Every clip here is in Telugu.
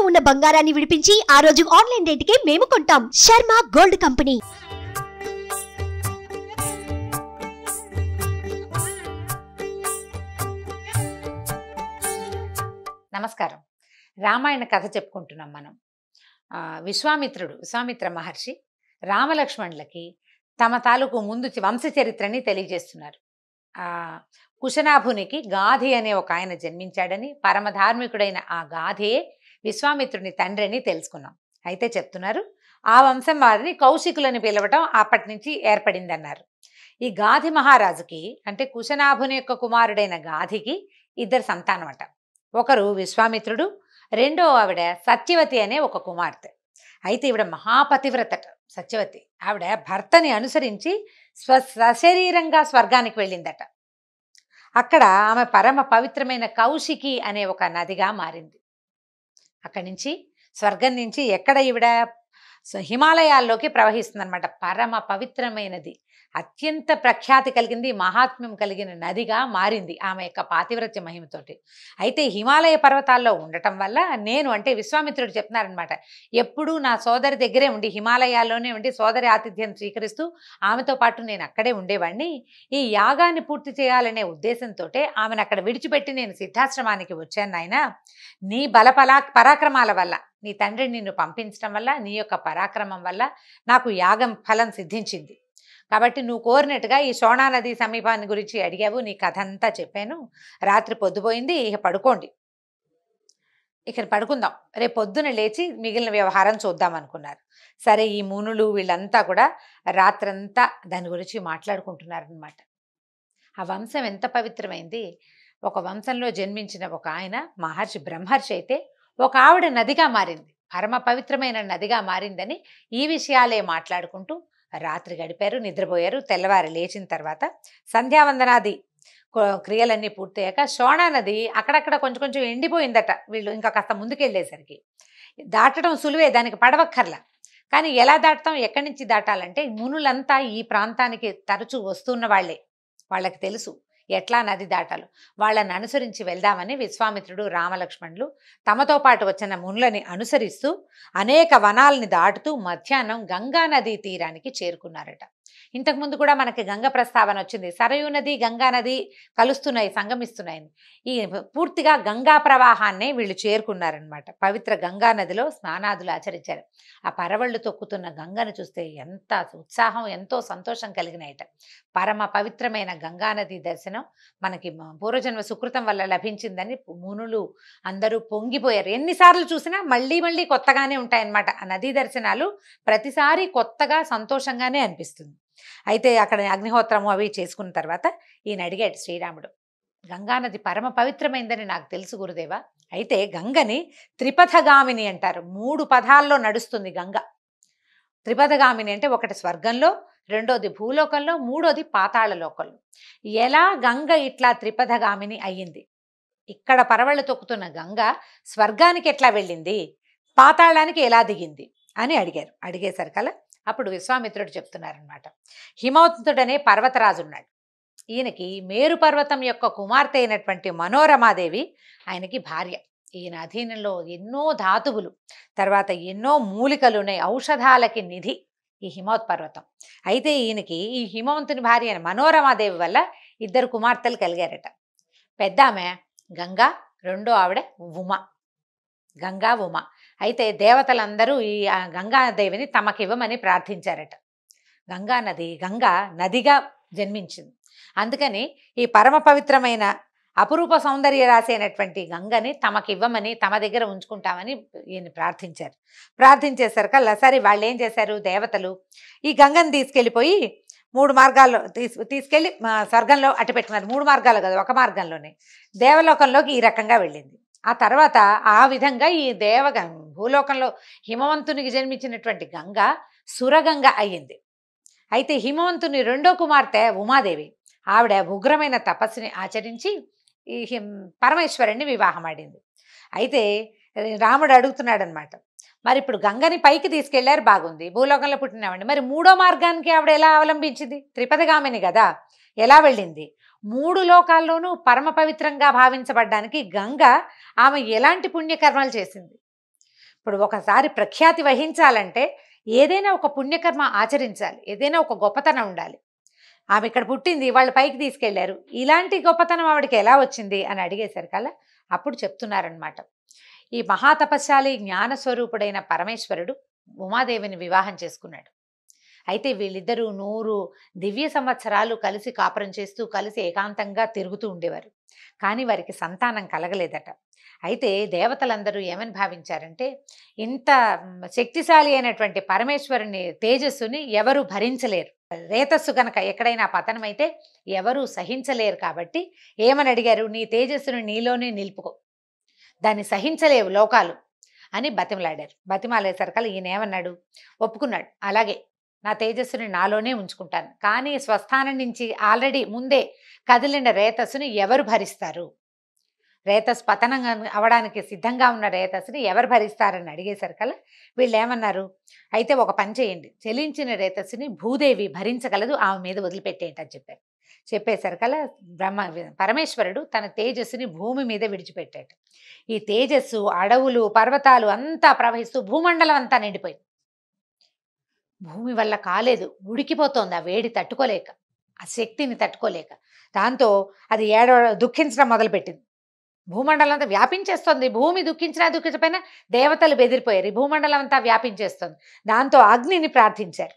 ఇంట్లో ఉన్న బంగారాన్ని విడిపించి ఆ రోజు ఆన్లైన్ కి మేము కొంటాం శర్మ గోల్డ్ కంపెనీ నమస్కారం రామాయణ కథ చెప్పుకుంటున్నాం మనం విశ్వామిత్రుడు విశ్వామిత్ర మహర్షి రామలక్ష్మణులకి తమ తాలూకు ముందు వంశ చరిత్రని తెలియజేస్తున్నారు కుశనాభునికి గాధి అనే ఒక ఆయన జన్మించాడని పరమధార్మికుడైన ఆ గాధే విశ్వామిత్రుని తండ్రి అని తెలుసుకున్నాం అయితే చెప్తున్నారు ఆ వంశం వారిని కౌశికులని పిలవటం అప్పటి నుంచి ఏర్పడిందన్నారు ఈ గాధి మహారాజుకి అంటే కుశనాభుని యొక్క కుమారుడైన గాధికి ఇద్దరు సంతానం అట ఒకరు విశ్వామిత్రుడు రెండో ఆవిడ సత్యవతి అనే ఒక కుమార్తె అయితే ఈవిడ మహాపతివ్రతట సత్యవతి ఆవిడ భర్తని అనుసరించి స్వ సశరీరంగా స్వర్గానికి వెళ్ళిందట అక్కడ ఆమె పరమ పవిత్రమైన కౌశికి అనే ఒక నదిగా మారింది అక్కడి నుంచి స్వర్గం నుంచి ఎక్కడ ఈవిడ హిమాలయాల్లోకి అనమాట పరమ పవిత్రమైనది అత్యంత ప్రఖ్యాతి కలిగింది మహాత్మ్యం కలిగిన నదిగా మారింది ఆమె యొక్క పాతివ్రత్య మహిమతోటి అయితే హిమాలయ పర్వతాల్లో ఉండటం వల్ల నేను అంటే విశ్వామిత్రుడు చెప్తున్నారనమాట ఎప్పుడూ నా సోదరి దగ్గరే ఉండి హిమాలయాల్లోనే ఉండి సోదరి ఆతిథ్యం స్వీకరిస్తూ ఆమెతో పాటు నేను అక్కడే ఉండేవాడిని ఈ యాగాన్ని పూర్తి చేయాలనే ఉద్దేశంతో ఆమెను అక్కడ విడిచిపెట్టి నేను సిద్ధాశ్రమానికి వచ్చాను నాయన నీ బల పరాక్రమాల వల్ల నీ తండ్రి నిన్ను పంపించడం వల్ల నీ యొక్క పరాక్రమం వల్ల నాకు యాగం ఫలం సిద్ధించింది కాబట్టి నువ్వు కోరినట్టుగా ఈ సోనానది సమీపాన్ని గురించి అడిగావు నీ కథ అంతా చెప్పాను రాత్రి పొద్దుపోయింది ఇక పడుకోండి ఇక్కడ పడుకుందాం రేపు పొద్దున లేచి మిగిలిన వ్యవహారం చూద్దాం అనుకున్నారు సరే ఈ మునులు వీళ్ళంతా కూడా రాత్రంతా దాని గురించి మాట్లాడుకుంటున్నారనమాట ఆ వంశం ఎంత పవిత్రమైంది ఒక వంశంలో జన్మించిన ఒక ఆయన మహర్షి బ్రహ్మర్షి అయితే ఒక ఆవిడ నదిగా మారింది పరమ పవిత్రమైన నదిగా మారిందని ఈ విషయాలే మాట్లాడుకుంటూ రాత్రి గడిపారు నిద్రపోయారు తెల్లవారు లేచిన తర్వాత సంధ్యావందనాది క్రియలన్నీ పూర్తయ్యాక శోణా నది అక్కడక్కడ కొంచెం కొంచెం ఎండిపోయిందట వీళ్ళు ఇంకా కాస్త ముందుకెళ్ళేసరికి దాటడం సులువే దానికి పడవక్కర్లా కానీ ఎలా దాటతాం ఎక్కడి నుంచి దాటాలంటే మునులంతా ఈ ప్రాంతానికి తరచూ వస్తున్న వాళ్ళే వాళ్ళకి తెలుసు ఎట్లా నది దాటాలు వాళ్లను అనుసరించి వెళ్దామని విశ్వామిత్రుడు రామలక్ష్మణులు తమతో పాటు వచ్చిన మునులని అనుసరిస్తూ అనేక వనాల్ని దాటుతూ మధ్యాహ్నం గంగా నదీ తీరానికి చేరుకున్నారట ఇంతకుముందు కూడా మనకి గంగ ప్రస్తావన వచ్చింది సరయూ నది గంగా నది కలుస్తున్నాయి సంగమిస్తున్నాయి ఈ పూర్తిగా గంగా ప్రవాహాన్ని వీళ్ళు చేరుకున్నారనమాట పవిత్ర గంగా నదిలో స్నానాదులు ఆచరించారు ఆ పరవళ్ళు తొక్కుతున్న గంగను చూస్తే ఎంత ఉత్సాహం ఎంతో సంతోషం కలిగినాయట పరమ పవిత్రమైన గంగానది దర్శనం మనకి పూర్వజన్మ సుకృతం వల్ల లభించిందని మునులు అందరూ పొంగిపోయారు ఎన్నిసార్లు చూసినా మళ్ళీ మళ్ళీ కొత్తగానే ఉంటాయన్నమాట ఆ నదీ దర్శనాలు ప్రతిసారి కొత్తగా సంతోషంగానే అనిపిస్తుంది అయితే అక్కడ అగ్నిహోత్రము అవి చేసుకున్న తర్వాత ఈయన అడిగాడు శ్రీరాముడు గంగానది పరమ పవిత్రమైందని నాకు తెలుసు గురుదేవ అయితే గంగని త్రిపథగామిని అంటారు మూడు పదాల్లో నడుస్తుంది గంగ త్రిపథగామిని అంటే ఒకటి స్వర్గంలో రెండోది భూలోకంలో మూడోది పాతాళ లోకంలో ఎలా గంగ ఇట్లా త్రిపథగామిని అయ్యింది ఇక్కడ పరవళ్ళు తొక్కుతున్న గంగ స్వర్గానికి ఎట్లా వెళ్ళింది పాతాళానికి ఎలా దిగింది అని అడిగారు అడిగేసరికల్లా అప్పుడు విశ్వామిత్రుడు చెప్తున్నారనమాట హిమవంతుడనే పర్వతరాజు ఉన్నాడు ఈయనకి మేరు పర్వతం యొక్క కుమార్తె అయినటువంటి మనోరమాదేవి ఆయనకి భార్య ఈయన అధీనంలో ఎన్నో ధాతువులు తర్వాత ఎన్నో మూలికలు ఉన్నాయి ఔషధాలకి నిధి ఈ హిమవత్ పర్వతం అయితే ఈయనకి ఈ హిమవంతుని భార్య అయిన మనోరమాదేవి వల్ల ఇద్దరు కుమార్తెలు కలిగారట పెద్ద ఆమె గంగా రెండో ఆవిడ ఉమ గంగా ఉమ అయితే దేవతలందరూ ఈ గంగాదేవిని తమకివ్వమని ప్రార్థించారట గంగా నది గంగా నదిగా జన్మించింది అందుకని ఈ పరమ పవిత్రమైన అపురూప సౌందర్య రాశి అయినటువంటి గంగని తమకివ్వమని తమ దగ్గర ఉంచుకుంటామని ఈయన ప్రార్థించారు ప్రార్థించేసరికల్లా సరే వాళ్ళు ఏం చేశారు దేవతలు ఈ గంగని తీసుకెళ్ళిపోయి మూడు మార్గాల్లో తీసు తీసుకెళ్ళి స్వర్గంలో అట్టపెట్టుకున్నారు మూడు మార్గాలు కదా ఒక మార్గంలోనే దేవలోకంలోకి ఈ రకంగా వెళ్ళింది ఆ తర్వాత ఆ విధంగా ఈ దేవగ భూలోకంలో హిమవంతునికి జన్మించినటువంటి గంగ సురగంగ అయ్యింది అయితే హిమవంతుని రెండో కుమార్తె ఉమాదేవి ఆవిడ ఉగ్రమైన తపస్సుని ఆచరించి ఈ పరమేశ్వరుణ్ణి వివాహమాడింది అయితే రాముడు అడుగుతున్నాడనమాట మరి ఇప్పుడు గంగని పైకి తీసుకెళ్లారు బాగుంది భూలోకంలో పుట్టినామండి మరి మూడో మార్గానికి ఆవిడ ఎలా అవలంబించింది త్రిపదగామిని కదా ఎలా వెళ్ళింది మూడు లోకాల్లోనూ పరమ పవిత్రంగా భావించబడ్డానికి గంగ ఆమె ఎలాంటి పుణ్యకర్మలు చేసింది ఇప్పుడు ఒకసారి ప్రఖ్యాతి వహించాలంటే ఏదైనా ఒక పుణ్యకర్మ ఆచరించాలి ఏదైనా ఒక గొప్పతనం ఉండాలి ఆమె ఇక్కడ పుట్టింది వాళ్ళు పైకి తీసుకెళ్లారు ఇలాంటి గొప్పతనం ఆవిడకి ఎలా వచ్చింది అని అడిగేసరికల్లా అప్పుడు చెప్తున్నారనమాట ఈ మహాతపశాలి జ్ఞానస్వరూపుడైన పరమేశ్వరుడు ఉమాదేవిని వివాహం చేసుకున్నాడు అయితే వీళ్ళిద్దరూ నూరు దివ్య సంవత్సరాలు కలిసి కాపురం చేస్తూ కలిసి ఏకాంతంగా తిరుగుతూ ఉండేవారు కానీ వారికి సంతానం కలగలేదట అయితే దేవతలందరూ ఏమని భావించారంటే ఇంత శక్తిశాలి అయినటువంటి పరమేశ్వరుని తేజస్సుని ఎవరు భరించలేరు రేతస్సు కనుక ఎక్కడైనా పతనమైతే ఎవరూ సహించలేరు కాబట్టి ఏమని అడిగారు నీ తేజస్సును నీలోనే నిలుపుకో దాన్ని సహించలేవు లోకాలు అని బతిమలాడారు బతిమాలేసరికల్ ఈయన ఏమన్నాడు ఒప్పుకున్నాడు అలాగే నా తేజస్సుని నాలోనే ఉంచుకుంటాను కానీ స్వస్థానం నుంచి ఆల్రెడీ ముందే కదిలిన రేతస్సుని ఎవరు భరిస్తారు రేతస్ పతనం అవడానికి సిద్ధంగా ఉన్న రేతస్సుని ఎవరు భరిస్తారని అడిగేసరికల్లా వీళ్ళు ఏమన్నారు అయితే ఒక పని చేయండి చెలించిన రేతస్సుని భూదేవి భరించగలదు ఆమె మీద వదిలిపెట్టేయండి అని చెప్పారు చెప్పేసరికల్లా బ్రహ్మ పరమేశ్వరుడు తన తేజస్సుని భూమి మీద విడిచిపెట్టాడు ఈ తేజస్సు అడవులు పర్వతాలు అంతా ప్రవహిస్తూ భూమండలం అంతా నిండిపోయింది భూమి వల్ల కాలేదు ఉడికిపోతోంది ఆ వేడి తట్టుకోలేక ఆ శక్తిని తట్టుకోలేక దాంతో అది ఏడ దుఃఖించడం మొదలుపెట్టింది భూమండలం అంతా వ్యాపించేస్తుంది భూమి దుఃఖించినా దుఃఖించపోయినా దేవతలు బెదిరిపోయారు భూమండలం అంతా వ్యాపించేస్తుంది దాంతో అగ్నిని ప్రార్థించారు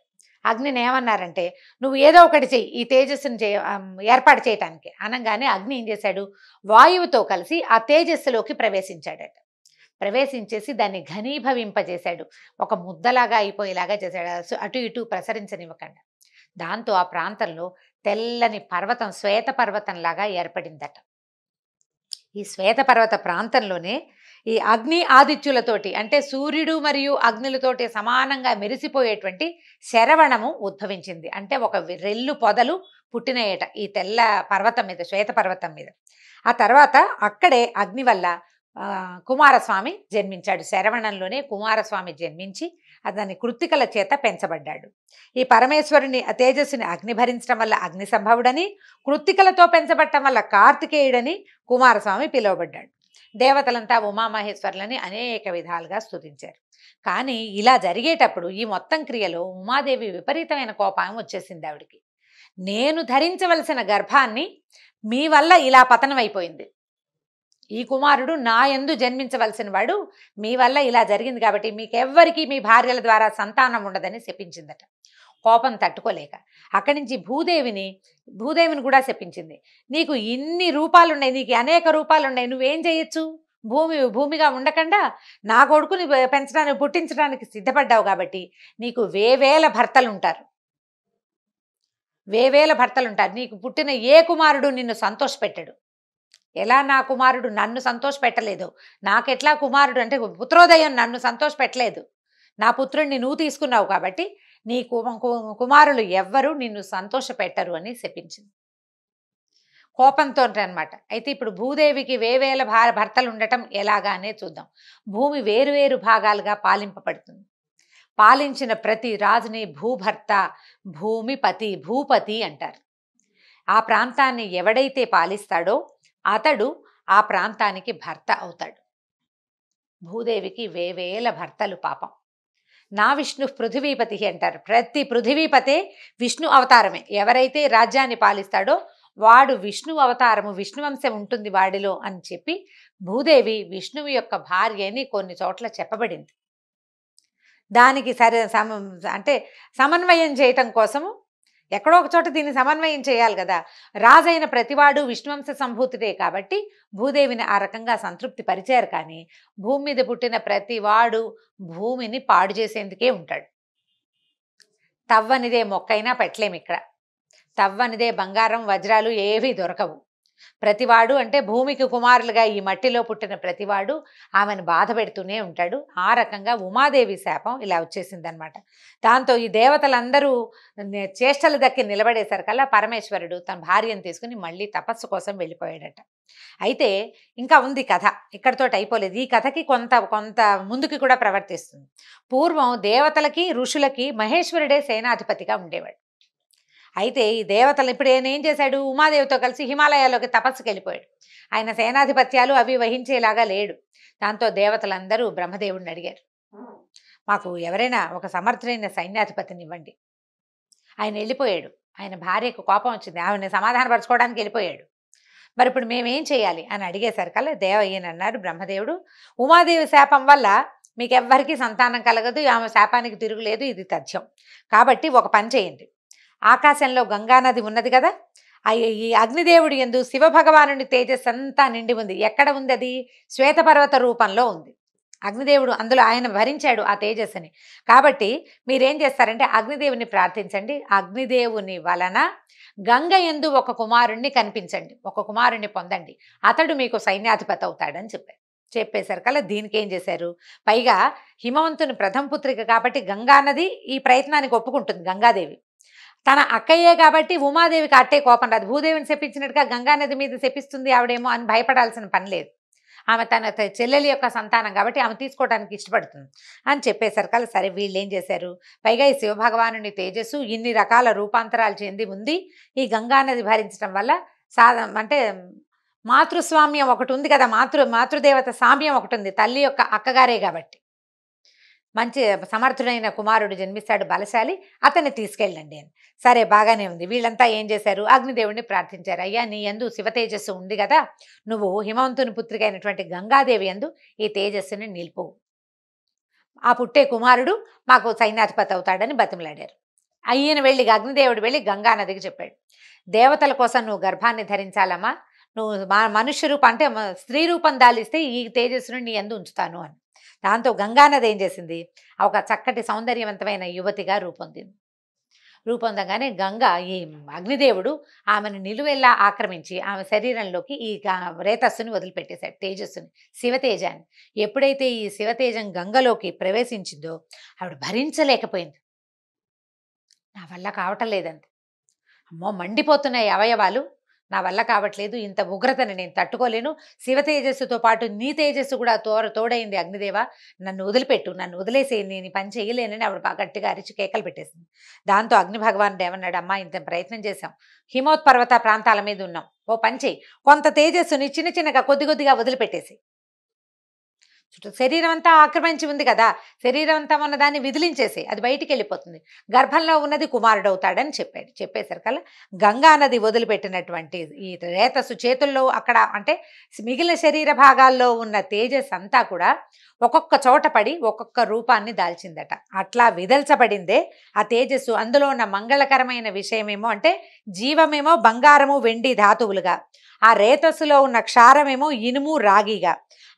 అగ్నిని ఏమన్నారంటే నువ్వు ఏదో ఒకటి చెయ్యి ఈ తేజస్సును చే ఏర్పాటు చేయటానికి అనగానే అగ్ని ఏం చేశాడు వాయువుతో కలిసి ఆ తేజస్సులోకి ప్రవేశించాడట ప్రవేశించేసి దాన్ని ఘనీభవింపజేశాడు ఒక ముద్దలాగా అయిపోయేలాగా చేశాడు అటు ఇటు ప్రసరించనివ్వకుండా దాంతో ఆ ప్రాంతంలో తెల్లని పర్వతం శ్వేత పర్వతంలాగా ఏర్పడిందట ఈ శ్వేత పర్వత ప్రాంతంలోనే ఈ అగ్ని ఆదిత్యులతోటి అంటే సూర్యుడు మరియు అగ్నులతోటి సమానంగా మెరిసిపోయేటువంటి శరవణము ఉద్భవించింది అంటే ఒక రెల్లు పొదలు పుట్టినయేట ఈ తెల్ల పర్వతం మీద శ్వేత పర్వతం మీద ఆ తర్వాత అక్కడే అగ్ని వల్ల కుమారస్వామి జన్మించాడు శరవణంలోనే కుమారస్వామి జన్మించి అతని కృత్తికల చేత పెంచబడ్డాడు ఈ పరమేశ్వరుని తేజస్సుని అగ్ని భరించడం వల్ల అగ్ని సంభవుడని కృత్తికలతో పెంచబడటం వల్ల కార్తికేయుడని కుమారస్వామి పిలువబడ్డాడు దేవతలంతా ఉమామహేశ్వరులని అనేక విధాలుగా స్థుతించారు కానీ ఇలా జరిగేటప్పుడు ఈ మొత్తం క్రియలో ఉమాదేవి విపరీతమైన కోపాయం వచ్చేసింది ఆవిడికి నేను ధరించవలసిన గర్భాన్ని మీ వల్ల ఇలా పతనమైపోయింది ఈ కుమారుడు నా ఎందు జన్మించవలసిన వాడు మీ వల్ల ఇలా జరిగింది కాబట్టి మీకెవ్వరికీ మీ భార్యల ద్వారా సంతానం ఉండదని శపించిందట కోపం తట్టుకోలేక అక్కడి నుంచి భూదేవిని భూదేవిని కూడా శప్పించింది నీకు ఇన్ని రూపాలున్నాయి నీకు అనేక రూపాలున్నాయి నువ్వేం చేయొచ్చు భూమి భూమిగా ఉండకుండా నా కొడుకుని పెంచడానికి పుట్టించడానికి సిద్ధపడ్డావు కాబట్టి నీకు వేవేల భర్తలు ఉంటారు వేవేల భర్తలు ఉంటారు నీకు పుట్టిన ఏ కుమారుడు నిన్ను సంతోషపెట్టాడు ఎలా నా కుమారుడు నన్ను సంతోష పెట్టలేదు నాకెట్లా కుమారుడు అంటే పుత్రోదయం నన్ను సంతోష పెట్టలేదు నా పుత్రుడిని నువ్వు తీసుకున్నావు కాబట్టి నీ కుమారులు ఎవ్వరూ నిన్ను సంతోష పెట్టరు అని శపించింది కోపంతో అనమాట అయితే ఇప్పుడు భూదేవికి వేవేల భర్తలు ఉండటం ఎలాగానే చూద్దాం భూమి వేరువేరు భాగాలుగా పాలింపబడుతుంది పాలించిన ప్రతి రాజుని భూభర్త భూమిపతి భూపతి అంటారు ఆ ప్రాంతాన్ని ఎవడైతే పాలిస్తాడో అతడు ఆ ప్రాంతానికి భర్త అవుతాడు భూదేవికి వేవేల భర్తలు పాపం నా విష్ణు పృథివీపతి అంటారు ప్రతి పృథివీపతే విష్ణు అవతారమే ఎవరైతే రాజ్యాన్ని పాలిస్తాడో వాడు విష్ణు అవతారము విష్ణువంశం ఉంటుంది వాడిలో అని చెప్పి భూదేవి విష్ణువు యొక్క భార్యని కొన్ని చోట్ల చెప్పబడింది దానికి సరే సమ అంటే సమన్వయం చేయటం కోసము ఎక్కడో ఒక చోట దీన్ని సమన్వయం చేయాలి కదా రాజైన ప్రతివాడు విష్ణువంశ సంభూతుడే కాబట్టి భూదేవిని ఆ రకంగా సంతృప్తి పరిచారు కానీ భూమి మీద పుట్టిన ప్రతివాడు భూమిని పాడు చేసేందుకే ఉంటాడు తవ్వనిదే మొక్కైనా పెట్టలేము ఇక్కడ తవ్వనిదే బంగారం వజ్రాలు ఏవీ దొరకవు ప్రతివాడు అంటే భూమికి కుమారులుగా ఈ మట్టిలో పుట్టిన ప్రతివాడు ఆమెను బాధ పెడుతూనే ఉంటాడు ఆ రకంగా ఉమాదేవి శాపం ఇలా వచ్చేసిందనమాట దాంతో ఈ దేవతలందరూ చేష్టల దక్కి నిలబడేసరికల్లా పరమేశ్వరుడు తన భార్యను తీసుకుని మళ్ళీ తపస్సు కోసం వెళ్ళిపోయాడట అయితే ఇంకా ఉంది కథ ఇక్కడితో అయిపోలేదు ఈ కథకి కొంత కొంత ముందుకి కూడా ప్రవర్తిస్తుంది పూర్వం దేవతలకి ఋషులకి మహేశ్వరుడే సేనాధిపతిగా ఉండేవాడు అయితే ఈ దేవతలు ఇప్పుడు ఆయన ఏం చేశాడు ఉమాదేవితో కలిసి హిమాలయాల్లోకి తపస్సుకి వెళ్ళిపోయాడు ఆయన సేనాధిపత్యాలు అవి వహించేలాగా లేడు దాంతో దేవతలందరూ బ్రహ్మదేవుడిని అడిగారు మాకు ఎవరైనా ఒక సమర్థులైన సైన్యాధిపతిని ఇవ్వండి ఆయన వెళ్ళిపోయాడు ఆయన భార్యకు కోపం వచ్చింది ఆవిడని సమాధానపరచుకోవడానికి వెళ్ళిపోయాడు మరి ఇప్పుడు మేమేం చేయాలి అని అడిగేసరికల్లా దేవ ఈయన అన్నారు బ్రహ్మదేవుడు ఉమాదేవి శాపం వల్ల మీకెవ్వరికీ సంతానం కలగదు ఆమె శాపానికి తిరుగులేదు ఇది తథ్యం కాబట్టి ఒక పని చేయండి ఆకాశంలో గంగానది ఉన్నది కదా ఈ అగ్నిదేవుడి ఎందు శివభగవాను తేజస్ అంతా నిండి ఉంది ఎక్కడ ఉంది అది శ్వేతపర్వత రూపంలో ఉంది అగ్నిదేవుడు అందులో ఆయన భరించాడు ఆ తేజస్సుని కాబట్టి మీరేం చేస్తారంటే అగ్నిదేవుని ప్రార్థించండి అగ్నిదేవుని వలన గంగ ఎందు ఒక కుమారుణ్ణి కనిపించండి ఒక కుమారుణ్ణి పొందండి అతడు మీకు సైన్యాధిపతి అవుతాడని చెప్పారు చెప్పేశారు కల దీనికి ఏం చేశారు పైగా హిమవంతుని ప్రథమ పుత్రిక కాబట్టి గంగా నది ఈ ప్రయత్నానికి ఒప్పుకుంటుంది గంగాదేవి తన అక్కయ్యే కాబట్టి ఉమాదేవికి అట్టే కోపం రాదు భూదేవిని చెప్పించినట్టుగా గంగానది మీద శపిస్తుంది ఆవిడేమో అని భయపడాల్సిన పని లేదు ఆమె తన చెల్లెలి యొక్క సంతానం కాబట్టి ఆమె తీసుకోవడానికి ఇష్టపడుతుంది అని చెప్పేసరి కల సరే వీళ్ళు ఏం చేశారు పైగా ఈ శివభగవాను తేజస్సు ఇన్ని రకాల రూపాంతరాలు చెంది ఉంది ఈ గంగానది భరించడం వల్ల సాధ అంటే మాతృస్వామ్యం ఒకటి ఉంది కదా మాతృ మాతృదేవత సామ్యం ఒకటి ఉంది తల్లి యొక్క అక్కగారే కాబట్టి మంచి సమర్థుడైన కుమారుడు జన్మిస్తాడు బలశాలి అతన్ని తీసుకెళ్ళండి అని సరే బాగానే ఉంది వీళ్ళంతా ఏం చేశారు అగ్నిదేవుడిని ప్రార్థించారు అయ్యా నీ ఎందు శివ తేజస్సు ఉంది కదా నువ్వు హిమవంతుని పుత్రిక అయినటువంటి గంగాదేవి ఎందు ఈ తేజస్సుని నిలుపు ఆ పుట్టే కుమారుడు మాకు సైన్యాధిపతి అవుతాడని బతిమలాడారు అయ్యన వెళ్ళి అగ్నిదేవుడు వెళ్ళి గంగానదికి చెప్పాడు దేవతల కోసం నువ్వు గర్భాన్ని ధరించాలమ్మా నువ్వు మా మనుష్య రూపం అంటే స్త్రీ రూపం దాలిస్తే ఈ తేజస్సును నీ ఎందు ఉంచుతాను అని దాంతో గంగానది ఏం చేసింది ఒక చక్కటి సౌందర్యవంతమైన యువతిగా రూపొందింది రూపొందగానే గంగ ఈ అగ్నిదేవుడు ఆమెను నిలువెల్లా ఆక్రమించి ఆమె శరీరంలోకి ఈ రేతస్సుని వదిలిపెట్టేశాడు తేజస్సుని శివతేజాన్ని ఎప్పుడైతే ఈ శివతేజం గంగలోకి ప్రవేశించిందో ఆవిడ భరించలేకపోయింది నా వల్ల కావటం లేదంతే అమ్మో మండిపోతున్నాయి అవయవాలు నా వల్ల కావట్లేదు ఇంత ఉగ్రతని నేను తట్టుకోలేను శివ తేజస్సుతో పాటు నీ తేజస్సు కూడా తోర తోడైంది అగ్నిదేవ నన్ను వదిలిపెట్టు నన్ను వదిలేసి నేను పని చేయలేనని ఆవిడ బాగా గట్టిగా అరిచి కేకలు పెట్టేసింది దాంతో అగ్ని భగవాన్ ఏమన్నాడు అమ్మా ఇంత ప్రయత్నం చేశాం హిమోత్ పర్వత ప్రాంతాల మీద ఉన్నాం ఓ పని చేయి కొంత తేజస్సుని చిన్న చిన్నగా కొద్ది కొద్దిగా వదిలిపెట్టేసి చుట్టూ శరీరం అంతా ఆక్రమించి ఉంది కదా శరీరం అంతా ఉన్న దాన్ని విదిలించేసి అది బయటికి వెళ్ళిపోతుంది గర్భంలో ఉన్నది కుమారుడు అవుతాడని చెప్పాడు చెప్పేసరి కదా గంగా నది వదిలిపెట్టినటువంటి ఈ రేతస్సు చేతుల్లో అక్కడ అంటే మిగిలిన శరీర భాగాల్లో ఉన్న తేజస్ అంతా కూడా ఒక్కొక్క చోట పడి ఒక్కొక్క రూపాన్ని దాల్చిందట అట్లా విదల్చబడిందే ఆ తేజస్సు అందులో ఉన్న మంగళకరమైన విషయమేమో అంటే జీవమేమో బంగారము వెండి ధాతువులుగా ఆ రేతస్సులో ఉన్న క్షారమేమో ఇనుము రాగిగా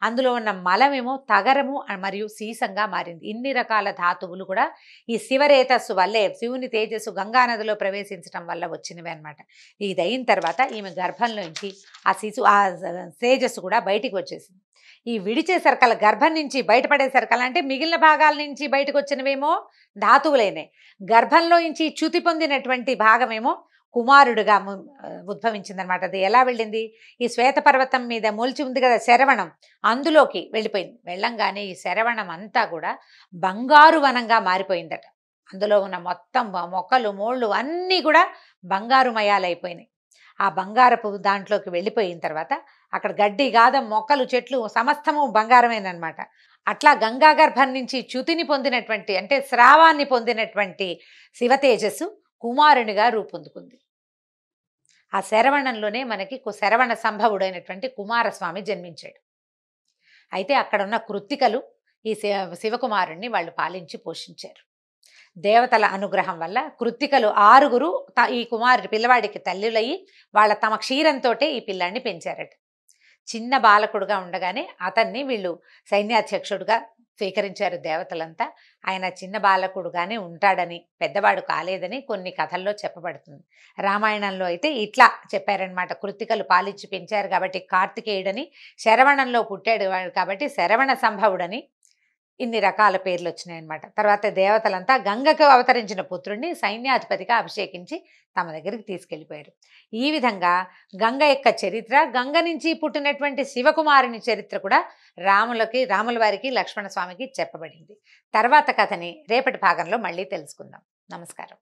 అందులో ఉన్న మలమేమో తగరము మరియు సీసంగా మారింది ఇన్ని రకాల ధాతువులు కూడా ఈ శివరేతస్సు వల్లే శివుని తేజస్సు గంగానదిలో ప్రవేశించడం వల్ల వచ్చినవి అనమాట ఇది అయిన తర్వాత ఈమె గర్భంలోంచి ఆ శిశు ఆ తేజస్సు కూడా బయటికి వచ్చేసింది ఈ విడిచే సరకల గర్భం నుంచి బయటపడే సర్కల అంటే మిగిలిన భాగాల నుంచి బయటకు వచ్చినవేమో ధాతువులైనాయి గర్భంలో నుంచి చ్యుతి పొందినటువంటి భాగమేమో కుమారుడుగా ఉద్భవించిందనమాట అది ఎలా వెళ్ళింది ఈ శ్వేతపర్వతం మీద మూల్చి ఉంది కదా శరవణం అందులోకి వెళ్ళిపోయింది వెళ్ళంగానే ఈ శరవణం అంతా కూడా బంగారు వనంగా మారిపోయిందట అందులో ఉన్న మొత్తం మొక్కలు మోళ్ళు అన్నీ కూడా బంగారుమయాలైపోయినాయి ఆ బంగారపు దాంట్లోకి వెళ్ళిపోయిన తర్వాత అక్కడ గడ్డి గాదం మొక్కలు చెట్లు సమస్తము బంగారమేనమాట అట్లా గంగా గర్భం నుంచి చ్యుతిని పొందినటువంటి అంటే స్రావాన్ని పొందినటువంటి శివతేజస్సు కుమారునిగా రూపొందుకుంది ఆ శరవణంలోనే మనకి శరవణ సంభవుడైనటువంటి కుమారస్వామి జన్మించాడు అయితే అక్కడ ఉన్న కృత్తికలు ఈ శివకుమారుణ్ణి వాళ్ళు పాలించి పోషించారు దేవతల అనుగ్రహం వల్ల కృత్తికలు ఆరుగురు ఈ కుమారుడి పిల్లవాడికి తల్లులయ్యి వాళ్ళ తమ క్షీరంతో ఈ పిల్లాన్ని పెంచారట చిన్న బాలకుడుగా ఉండగానే అతన్ని వీళ్ళు సైన్యాధ్యక్షుడుగా స్వీకరించారు దేవతలంతా ఆయన చిన్న బాలకుడుగానే ఉంటాడని పెద్దవాడు కాలేదని కొన్ని కథల్లో చెప్పబడుతుంది రామాయణంలో అయితే ఇట్లా చెప్పారనమాట కృతికలు పాలిచ్చి పెంచారు కాబట్టి కార్తికేయుడని శరవణంలో పుట్టాడు కాబట్టి శరవణ సంభవుడని ఇన్ని రకాల పేర్లు వచ్చినాయన్నమాట తర్వాత దేవతలంతా గంగకు అవతరించిన పుత్రుణ్ణి సైన్యాధిపతిగా అభిషేకించి తమ దగ్గరికి తీసుకెళ్ళిపోయారు ఈ విధంగా గంగ యొక్క చరిత్ర గంగ నుంచి పుట్టినటువంటి శివకుమారుని చరిత్ర కూడా రాములకి రాముల వారికి స్వామికి చెప్పబడింది తర్వాత కథని రేపటి భాగంలో మళ్ళీ తెలుసుకుందాం నమస్కారం